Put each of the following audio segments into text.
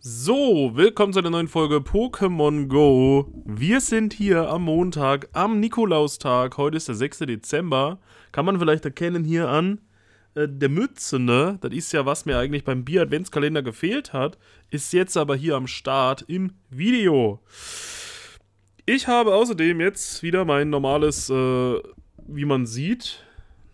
So, willkommen zu einer neuen Folge Pokémon Go. Wir sind hier am Montag, am Nikolaustag. Heute ist der 6. Dezember. Kann man vielleicht erkennen hier an äh, der Mütze, ne? Das ist ja, was mir eigentlich beim Bier-Adventskalender gefehlt hat. Ist jetzt aber hier am Start im Video. Ich habe außerdem jetzt wieder mein normales, äh, wie man sieht,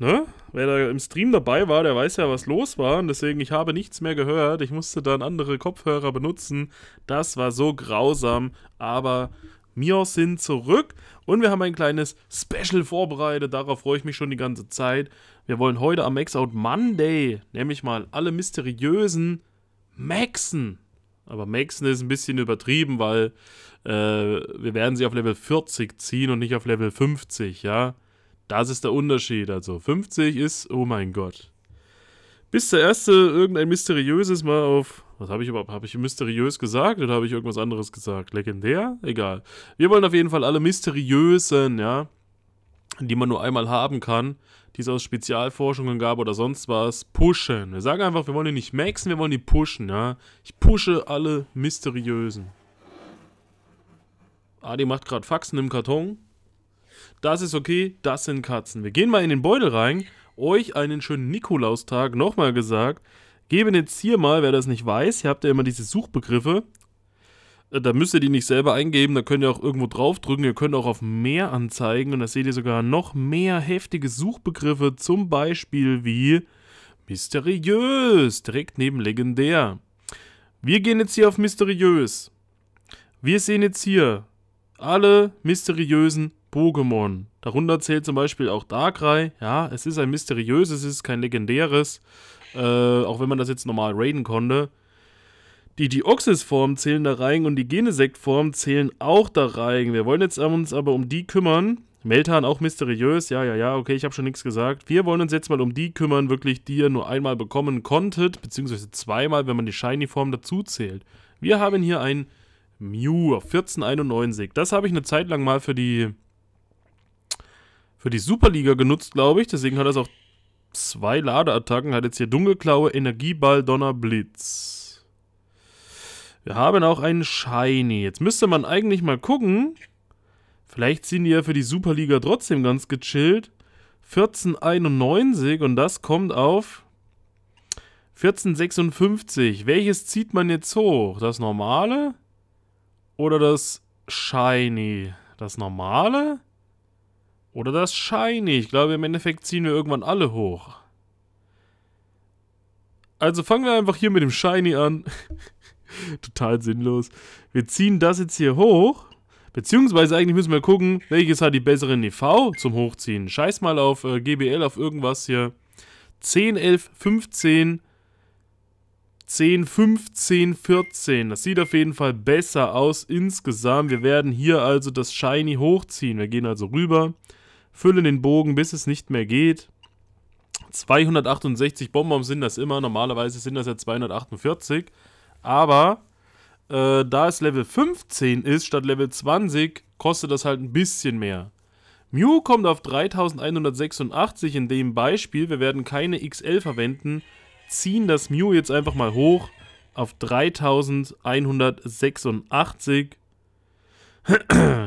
ne? Wer da im Stream dabei war, der weiß ja, was los war. Und deswegen, ich habe nichts mehr gehört. Ich musste dann andere Kopfhörer benutzen. Das war so grausam. Aber Mios sind zurück und wir haben ein kleines Special vorbereitet. Darauf freue ich mich schon die ganze Zeit. Wir wollen heute am Max Out Monday nämlich mal alle mysteriösen Maxen. Aber Maxen ist ein bisschen übertrieben, weil äh, wir werden sie auf Level 40 ziehen und nicht auf Level 50, ja. Das ist der Unterschied. Also 50 ist, oh mein Gott. Bis der erste irgendein mysteriöses Mal auf. Was habe ich überhaupt? Habe ich mysteriös gesagt oder habe ich irgendwas anderes gesagt? Legendär? Egal. Wir wollen auf jeden Fall alle mysteriösen, ja, die man nur einmal haben kann, die es aus Spezialforschungen gab oder sonst was, pushen. Wir sagen einfach, wir wollen die nicht maxen, wir wollen die pushen, ja. Ich pushe alle mysteriösen. Adi macht gerade Faxen im Karton. Das ist okay, das sind Katzen. Wir gehen mal in den Beutel rein. Euch einen schönen Nikolaustag nochmal gesagt. Geben jetzt hier mal, wer das nicht weiß, hier habt ihr immer diese Suchbegriffe. Äh, da müsst ihr die nicht selber eingeben, da könnt ihr auch irgendwo draufdrücken. Ihr könnt auch auf mehr anzeigen und da seht ihr sogar noch mehr heftige Suchbegriffe, zum Beispiel wie mysteriös, direkt neben legendär. Wir gehen jetzt hier auf mysteriös. Wir sehen jetzt hier alle mysteriösen Pokémon. Darunter zählt zum Beispiel auch Darkrai. Ja, es ist ein mysteriöses, es ist kein legendäres. Äh, auch wenn man das jetzt normal raiden konnte. Die deoxys form zählen da rein und die genesekt form zählen auch da rein. Wir wollen jetzt uns aber um die kümmern. Meltan auch mysteriös, ja, ja, ja, okay, ich habe schon nichts gesagt. Wir wollen uns jetzt mal um die kümmern, wirklich, die ihr nur einmal bekommen konntet, beziehungsweise zweimal, wenn man die Shiny-Form dazu zählt. Wir haben hier ein Mew 1491. Das habe ich eine Zeit lang mal für die für die Superliga genutzt, glaube ich. Deswegen hat er es auch zwei Ladeattacken. Hat jetzt hier Dunkelklaue, Energieball, Donner, Blitz. Wir haben auch einen Shiny. Jetzt müsste man eigentlich mal gucken. Vielleicht ziehen die ja für die Superliga trotzdem ganz gechillt. 1491 und das kommt auf 1456. Welches zieht man jetzt hoch? Das normale oder das Shiny? Das normale? Oder das Shiny. Ich glaube, im Endeffekt ziehen wir irgendwann alle hoch. Also fangen wir einfach hier mit dem Shiny an. Total sinnlos. Wir ziehen das jetzt hier hoch. Beziehungsweise eigentlich müssen wir gucken, welches hat die bessere EV zum Hochziehen. Scheiß mal auf äh, GBL, auf irgendwas hier. 10, 11, 15, 10, 15, 14. Das sieht auf jeden Fall besser aus insgesamt. Wir werden hier also das Shiny hochziehen. Wir gehen also rüber. Fülle den Bogen, bis es nicht mehr geht. 268 Bonbons sind das immer. Normalerweise sind das ja 248. Aber äh, da es Level 15 ist statt Level 20, kostet das halt ein bisschen mehr. Mew kommt auf 3186 in dem Beispiel. Wir werden keine XL verwenden. Ziehen das Mew jetzt einfach mal hoch auf 3186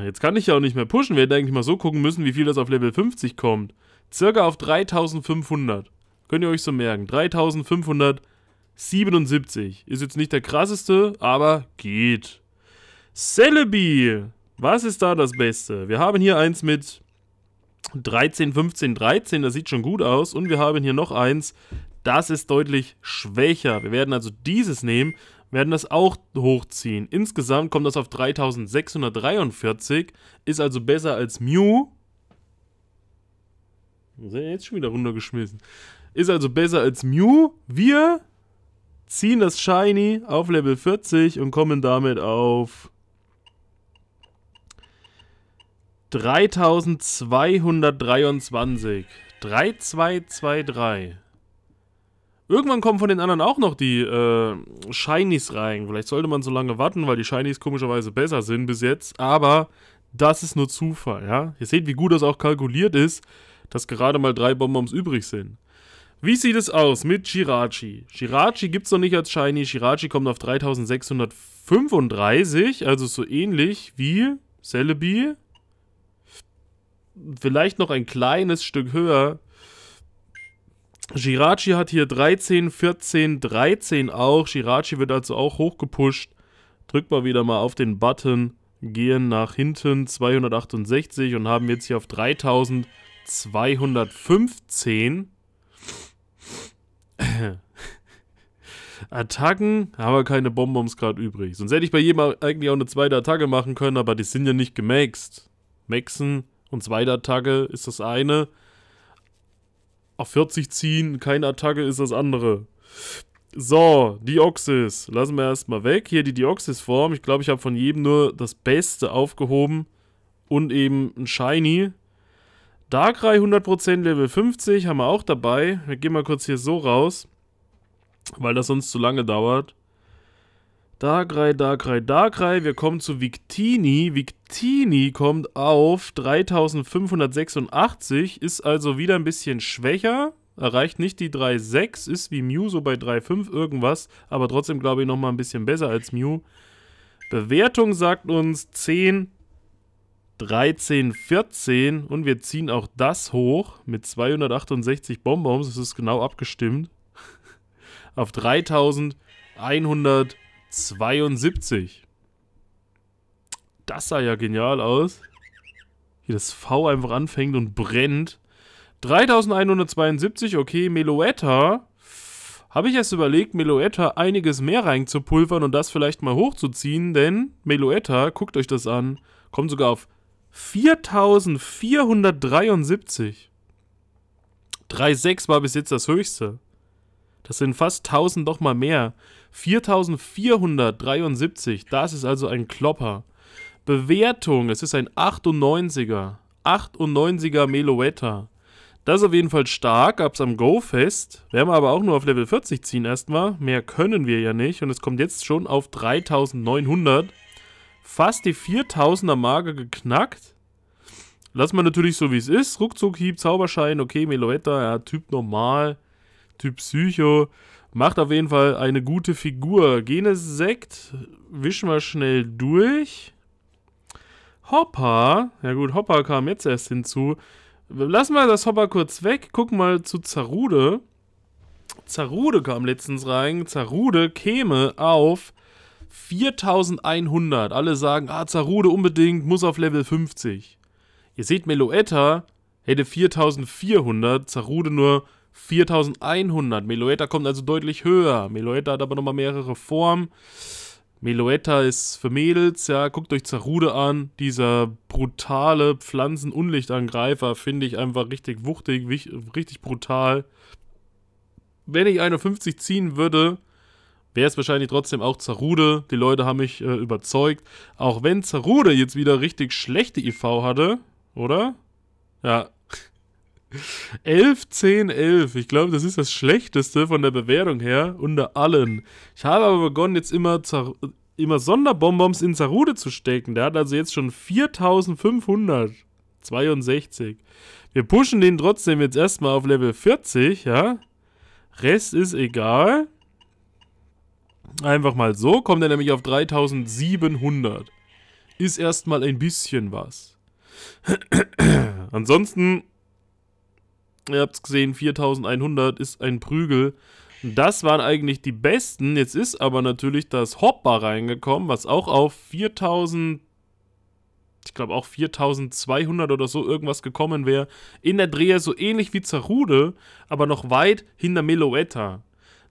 jetzt kann ich ja auch nicht mehr pushen. Wir hätten eigentlich mal so gucken müssen, wie viel das auf Level 50 kommt. Circa auf 3500. Könnt ihr euch so merken. 3577. Ist jetzt nicht der krasseste, aber geht. Celebi. Was ist da das Beste? Wir haben hier eins mit 13, 15, 13. Das sieht schon gut aus. Und wir haben hier noch eins. Das ist deutlich schwächer. Wir werden also dieses nehmen werden das auch hochziehen. Insgesamt kommt das auf 3643, ist also besser als Mew. Sind jetzt schon wieder runtergeschmissen. Ist also besser als Mew. Wir ziehen das Shiny auf Level 40 und kommen damit auf 3223. 3223. Irgendwann kommen von den anderen auch noch die äh, Shinies rein. Vielleicht sollte man so lange warten, weil die Shinies komischerweise besser sind bis jetzt. Aber das ist nur Zufall, ja. Ihr seht, wie gut das auch kalkuliert ist, dass gerade mal drei Bonbons übrig sind. Wie sieht es aus mit Shirachi? Shirachi gibt es noch nicht als Shiny. Shirachi kommt auf 3635, also so ähnlich wie Celebi. Vielleicht noch ein kleines Stück höher Jirachi hat hier 13, 14, 13 auch. Jirachi wird also auch hochgepusht. Drückt mal wieder mal auf den Button, gehen nach hinten 268 und haben jetzt hier auf 3215. Attacken haben wir keine Bonbons gerade übrig. Sonst hätte ich bei jedem eigentlich auch eine zweite Attacke machen können, aber die sind ja nicht gemaxed. Maxen und zweite Attacke ist das eine auf 40 ziehen, keine Attacke ist das andere. So, Deoxys. Lassen wir erstmal weg. Hier die deoxys form Ich glaube, ich habe von jedem nur das Beste aufgehoben. Und eben ein Shiny. Darkrai 100% Level 50 haben wir auch dabei. Wir gehen mal kurz hier so raus, weil das sonst zu lange dauert. Darkrai, Darkrai, Darkrai. Wir kommen zu Victini. Victini kommt auf 3586, ist also wieder ein bisschen schwächer. Erreicht nicht die 3,6, ist wie Mew so bei 3,5 irgendwas, aber trotzdem glaube ich nochmal ein bisschen besser als Mew. Bewertung sagt uns 10, 13, 14 und wir ziehen auch das hoch mit 268 Bonbons, es ist genau abgestimmt, auf 3100. 72. Das sah ja genial aus. Wie das V einfach anfängt und brennt. 3172, okay, Meloetta. Habe ich erst überlegt, Meloetta einiges mehr reinzupulvern und das vielleicht mal hochzuziehen, denn Meloetta, guckt euch das an, kommt sogar auf 4473. 3,6 war bis jetzt das höchste. Das sind fast 1000 doch mal mehr. 4473. Das ist also ein Klopper. Bewertung. Es ist ein 98er. 98er Meloetta. Das ist auf jeden Fall stark, gab es am Go-Fest. Werden wir aber auch nur auf Level 40 ziehen erstmal. Mehr können wir ja nicht. Und es kommt jetzt schon auf 3900. Fast die 4000er Marke geknackt. Lass mal natürlich so wie es ist. Ruckzuck, Hieb, Zauberschein, okay, Meloetta, ja, Typ normal. Typ Psycho. Macht auf jeden Fall eine gute Figur. Genesekt wischen wir schnell durch. Hopper. Ja gut, Hopper kam jetzt erst hinzu. Lassen wir das Hopper kurz weg. Gucken mal zu Zarude. Zarude kam letztens rein. Zarude käme auf 4100. Alle sagen, ah, Zarude unbedingt, muss auf Level 50. Ihr seht, Meloetta hätte 4400, Zarude nur 4100. Meloetta kommt also deutlich höher. Meloetta hat aber nochmal mehrere Formen. Meloetta ist für Mädels, ja, guckt euch Zarude an. Dieser brutale Pflanzenunlichtangreifer finde ich einfach richtig wuchtig, richtig brutal. Wenn ich 51 ziehen würde, wäre es wahrscheinlich trotzdem auch Zarude. Die Leute haben mich äh, überzeugt. Auch wenn Zarude jetzt wieder richtig schlechte IV hatte, oder? Ja, 11, 10, 11. Ich glaube, das ist das Schlechteste von der Bewertung her unter allen. Ich habe aber begonnen, jetzt immer, immer Sonderbonbons in Zarude zu stecken. Der hat also jetzt schon 4562. Wir pushen den trotzdem jetzt erstmal auf Level 40, ja. Rest ist egal. Einfach mal so, kommt er nämlich auf 3700. Ist erstmal ein bisschen was. Ansonsten ihr habt es gesehen, 4100 ist ein Prügel. Das waren eigentlich die besten. Jetzt ist aber natürlich das Hopper reingekommen, was auch auf 4000, ich glaube auch 4200 oder so irgendwas gekommen wäre. In der Dreher so ähnlich wie Zarude, aber noch weit hinter Meloetta.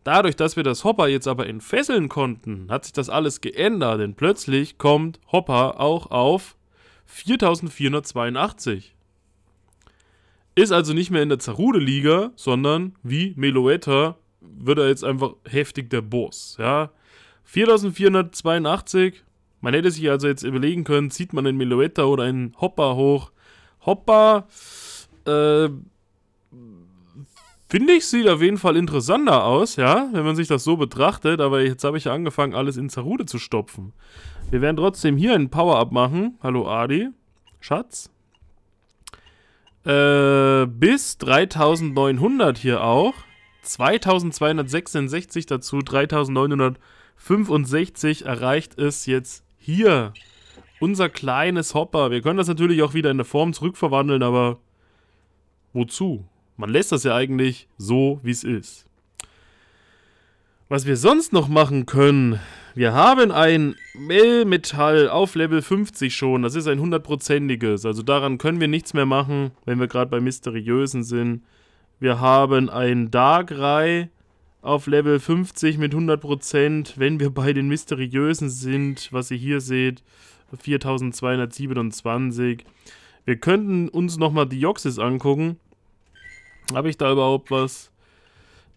Dadurch, dass wir das Hopper jetzt aber entfesseln konnten, hat sich das alles geändert, denn plötzlich kommt Hopper auch auf 4482. Ist also nicht mehr in der Zarude-Liga, sondern wie Meloetta wird er jetzt einfach heftig der Boss. Ja? 4482, man hätte sich also jetzt überlegen können, zieht man einen Meloetta oder einen Hopper hoch. Hopper, äh, finde ich, sieht auf jeden Fall interessanter aus, ja, wenn man sich das so betrachtet, aber jetzt habe ich ja angefangen, alles in Zarude zu stopfen. Wir werden trotzdem hier einen Power-Up machen. Hallo Adi, Schatz. Äh, bis 3900 hier auch. 2266 dazu, 3965 erreicht es jetzt hier. Unser kleines Hopper. Wir können das natürlich auch wieder in eine Form zurückverwandeln, aber wozu? Man lässt das ja eigentlich so, wie es ist. Was wir sonst noch machen können, wir haben ein Melmetall auf Level 50 schon, das ist ein hundertprozentiges, also daran können wir nichts mehr machen, wenn wir gerade bei Mysteriösen sind. Wir haben ein Darkrai auf Level 50 mit 100%, wenn wir bei den Mysteriösen sind, was ihr hier seht, 4227. Wir könnten uns nochmal Dioxys angucken. Habe ich da überhaupt was?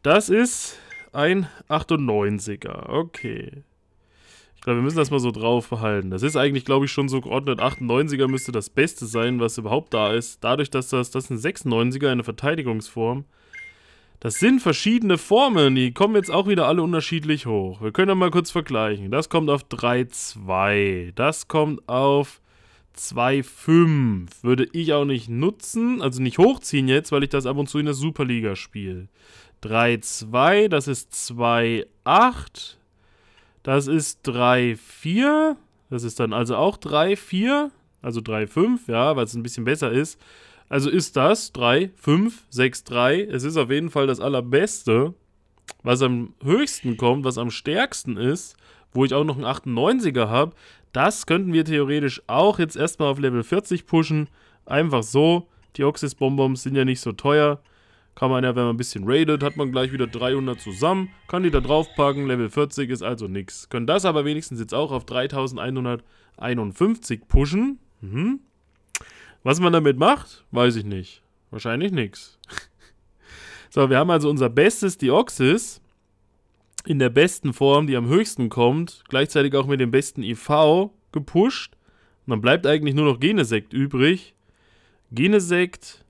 Das ist ein 98er, okay. Ich glaube, wir müssen das mal so drauf behalten. Das ist eigentlich, glaube ich, schon so geordnet. 98er müsste das Beste sein, was überhaupt da ist. Dadurch, dass das, das ein 96er, eine Verteidigungsform. Das sind verschiedene Formen. Die kommen jetzt auch wieder alle unterschiedlich hoch. Wir können ja mal kurz vergleichen. Das kommt auf 3,2. Das kommt auf 2,5. Würde ich auch nicht nutzen. Also nicht hochziehen jetzt, weil ich das ab und zu in der Superliga spiele. 3, 2, das ist 2, 8. Das ist 3, 4. Das ist dann also auch 3, 4. Also 3, 5, ja, weil es ein bisschen besser ist. Also ist das 3, 5, 6, 3. Es ist auf jeden Fall das allerbeste, was am höchsten kommt, was am stärksten ist, wo ich auch noch einen 98er habe. Das könnten wir theoretisch auch jetzt erstmal auf Level 40 pushen. Einfach so. Die Oxys-Bonbons sind ja nicht so teuer. Kann man ja, wenn man ein bisschen raidet, hat man gleich wieder 300 zusammen. Kann die da draufpacken. Level 40 ist also nix. Können das aber wenigstens jetzt auch auf 3151 pushen. Mhm. Was man damit macht, weiß ich nicht. Wahrscheinlich nix. so, wir haben also unser bestes Deoxys in der besten Form, die am höchsten kommt, gleichzeitig auch mit dem besten IV gepusht. Und dann bleibt eigentlich nur noch Genesekt übrig. Genesekt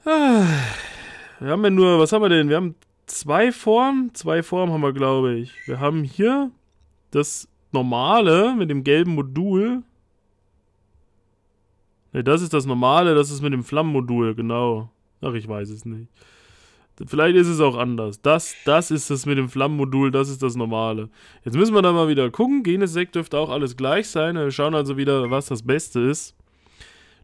Wir haben ja nur, was haben wir denn? Wir haben zwei Formen. Zwei Formen haben wir, glaube ich. Wir haben hier das normale mit dem gelben Modul. Ne, das ist das normale, das ist mit dem Flammenmodul, genau. Ach, ich weiß es nicht. Vielleicht ist es auch anders. Das, das ist das mit dem Flammenmodul, das ist das normale. Jetzt müssen wir da mal wieder gucken. Genesec dürfte auch alles gleich sein. Wir schauen also wieder, was das Beste ist.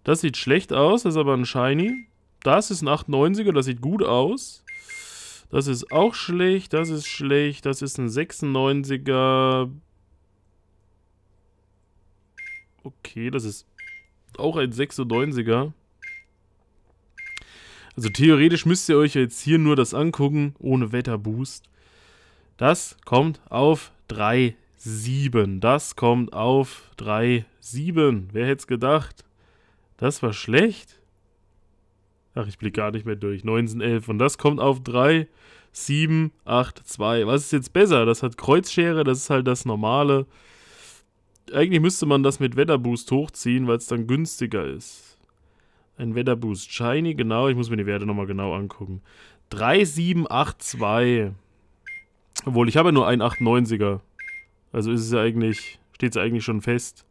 Das sieht schlecht aus, das ist aber ein Shiny. Das ist ein 98er, das sieht gut aus. Das ist auch schlecht, das ist schlecht, das ist ein 96er. Okay, das ist auch ein 96er. Also theoretisch müsst ihr euch jetzt hier nur das angucken, ohne Wetterboost. Das kommt auf 3,7. Das kommt auf 3,7. Wer hätte es gedacht? Das war schlecht. Ach, ich blicke gar nicht mehr durch. 19, 11. Und das kommt auf 3, 7, 8, 2. Was ist jetzt besser? Das hat Kreuzschere, das ist halt das normale. Eigentlich müsste man das mit Wetterboost hochziehen, weil es dann günstiger ist. Ein Wetterboost Shiny, genau. Ich muss mir die Werte nochmal genau angucken. 3, 7, 8, 2. Obwohl, ich habe ja nur ein 890er. Also ist es ja eigentlich, steht es eigentlich schon fest.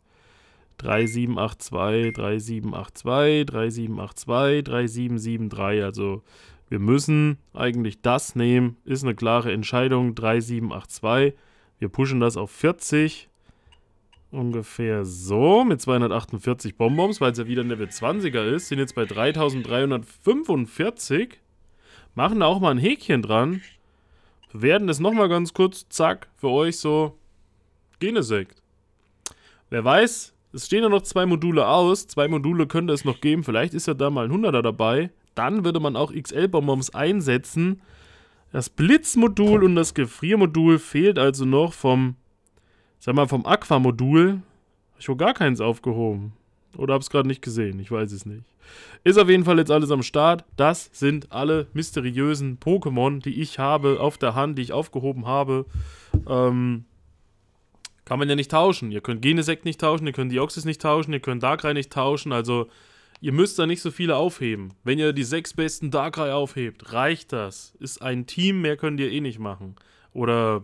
3782, 3782, 3782, 3773. Also wir müssen eigentlich das nehmen. Ist eine klare Entscheidung. 3782. Wir pushen das auf 40. Ungefähr so. Mit 248 Bonbons, weil es ja wieder ein Level 20er ist. Sind jetzt bei 3345. Machen da auch mal ein Häkchen dran. Bewerten das nochmal ganz kurz. Zack, für euch so. Genesekt. Wer weiß, es stehen ja noch zwei Module aus. Zwei Module könnte es noch geben. Vielleicht ist ja da mal ein 100er dabei. Dann würde man auch XL-Bonbons einsetzen. Das Blitzmodul und das Gefriermodul fehlt also noch vom, sag mal, vom Aquamodul. Hab ich wohl gar keins aufgehoben. Oder habe es gerade nicht gesehen. Ich weiß es nicht. Ist auf jeden Fall jetzt alles am Start. Das sind alle mysteriösen Pokémon, die ich habe auf der Hand, die ich aufgehoben habe. Ähm kann man ja nicht tauschen. Ihr könnt Genesect nicht tauschen, ihr könnt Deoxys nicht tauschen, ihr könnt Darkrai nicht tauschen. Also, ihr müsst da nicht so viele aufheben. Wenn ihr die sechs besten Darkrai aufhebt, reicht das. Ist ein Team, mehr könnt ihr eh nicht machen. Oder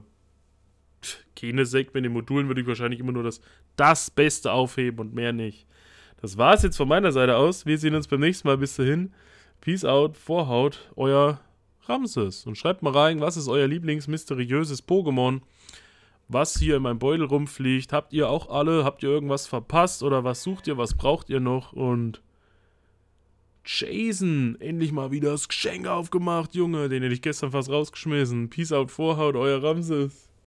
Genesect mit den Modulen würde ich wahrscheinlich immer nur das, das Beste aufheben und mehr nicht. Das war es jetzt von meiner Seite aus. Wir sehen uns beim nächsten Mal. Bis dahin. Peace out, Vorhaut, euer Ramses. Und schreibt mal rein, was ist euer Lieblings-mysteriöses Pokémon? was hier in meinem Beutel rumfliegt. Habt ihr auch alle? Habt ihr irgendwas verpasst? Oder was sucht ihr? Was braucht ihr noch? Und Jason, endlich mal wieder das Geschenk aufgemacht, Junge. Den hätte ich gestern fast rausgeschmissen. Peace out, Vorhaut, euer Ramses.